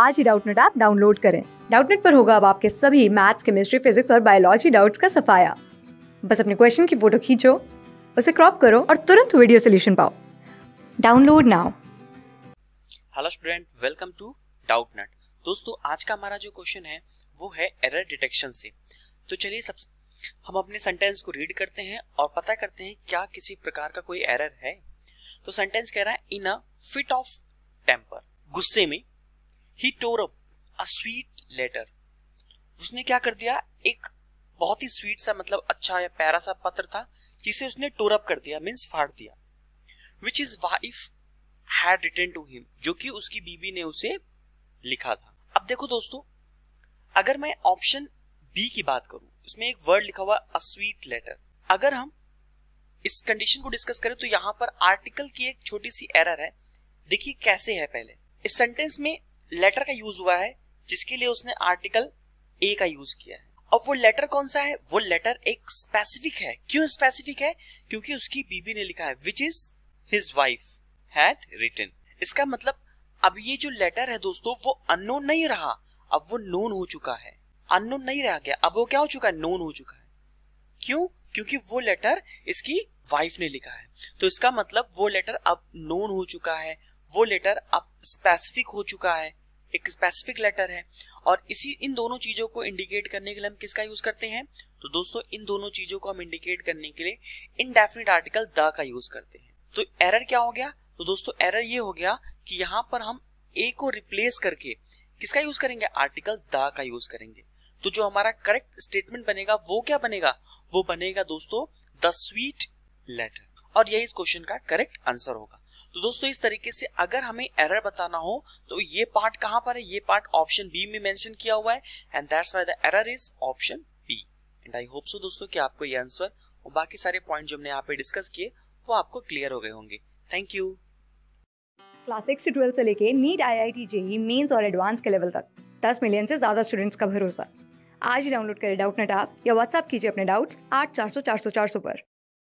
आज ही Doubtnut app download करें डाउटनेट पर होगा अब आपके सभी मैथ्स केमिस्ट्री फिजिक्स और बायोलॉजी डाउट्स का सफाया बस अपने क्वेश्चन की फोटो खींचो उसे क्रॉप करो और तुरंत वीडियो सोल्यूशन पाओ download now hello student welcome to Doubtnut दोस्तों आज का हमारा जो क्वेश्चन है वो है एरर डिटेक्शन से तो चलिए सबसे हम अपने सेंटेंस को रीड करते हैं और पता करते हैं क्या किसी प्रकार का कोई एरर है तो सेंटेंस कह रहा है in a fit of temper गुस्से में ही tore up a sweet letter उसने क्या कर दिया एक बहुत ही स्वीट सा मतलब अच्छा या प्यारा सा पत्र था जिसे उसने टोर अप कर दिया मींस फाड़ दिया which is wife had return to him जो कि उसकी बीबी ने उसे लिखा था अब देखो दोस्तों अगर मैं ऑप्शन बी की बात करूं उसमें एक वर्ड लिखा हुआ अ स्वीट लेटर अगर हम इस कंडीशन को डिस्कस करें तो यहां पर आर्टिकल की एक छोटी सी एरर है देखिए कैसे है पहले इस सेंटेंस में लेटर का यूज हुआ है जिसके लिए उसने आर्टिकल ए का यूज किया है अब वो लेटर कौन सा है वो लेटर एक स्पेसिफिक है क्यों स्पेसिफिक है क्योंकि उसकी बीबी ने लिखा है which is his wife had written इसका मतलब अब ये जो लेटर है दोस्तों वो अननोन नहीं रहा अब वो नोन हो चुका है अननोन नहीं रह गया अब वो क्या हो चुका है नोन हो चुका है क्यों क्योंकि वो लेटर इसकी वाइफ ने लिखा है तो इसका मतलब वो लेटर अब नोन हो चुका है वो लेटर अब स्पेसिफिक हो चुका है एक स्पेसिफिक लेटर है और इसी इन दोनों चीजों को इंडिकेट करने के लिए हम किसका यूज करते हैं तो दोस्तों इन दोनों चीजों को हम इंडिकेट करने के लिए इनडेफिनेट आर्टिकल द का यूज करते हैं तो एरर क्या हो गया तो दोस्तों एरर ये हो गया कि यहाँ पर हम ए को रिप्लेस करके किसका यूज करेंगे आर्टिकल द का यूज करेंगे तो जो हमारा करेक्ट स्टेटमेंट बनेगा वो क्या बनेगा वो बनेगा दोस्तों द स्वीट लेटर और यही इस क्वेश्चन का करेक्ट आंसर होगा तो दोस्तों इस तरीके से अगर हमें एरर बताना हो तो ये पार्ट कहाँ पर है ये पार्ट ऑप्शन बी में मेंशन किया हुआ है and that's why the error is option B and I hope so दोस्तों कि आपको ये आंसर और बाकी सारे पॉइंट जो हमने यहाँ पे डिस्कस किए वो आपको क्लियर हो गए होंगे थैंक यू क्लास सिक्स से ट्वेल्थ से लेके NEET I I T JEE mains और एडवांस के लेवल तक दस मिलियन से ज्यादा स्टूडेंट्स का भरोसा आज ही डाउनलोड करें डाउट नेट आप या व्हाट्सअप कीजिए अपने डाउट्स आठ चार सौ चार सौ चार सौ पर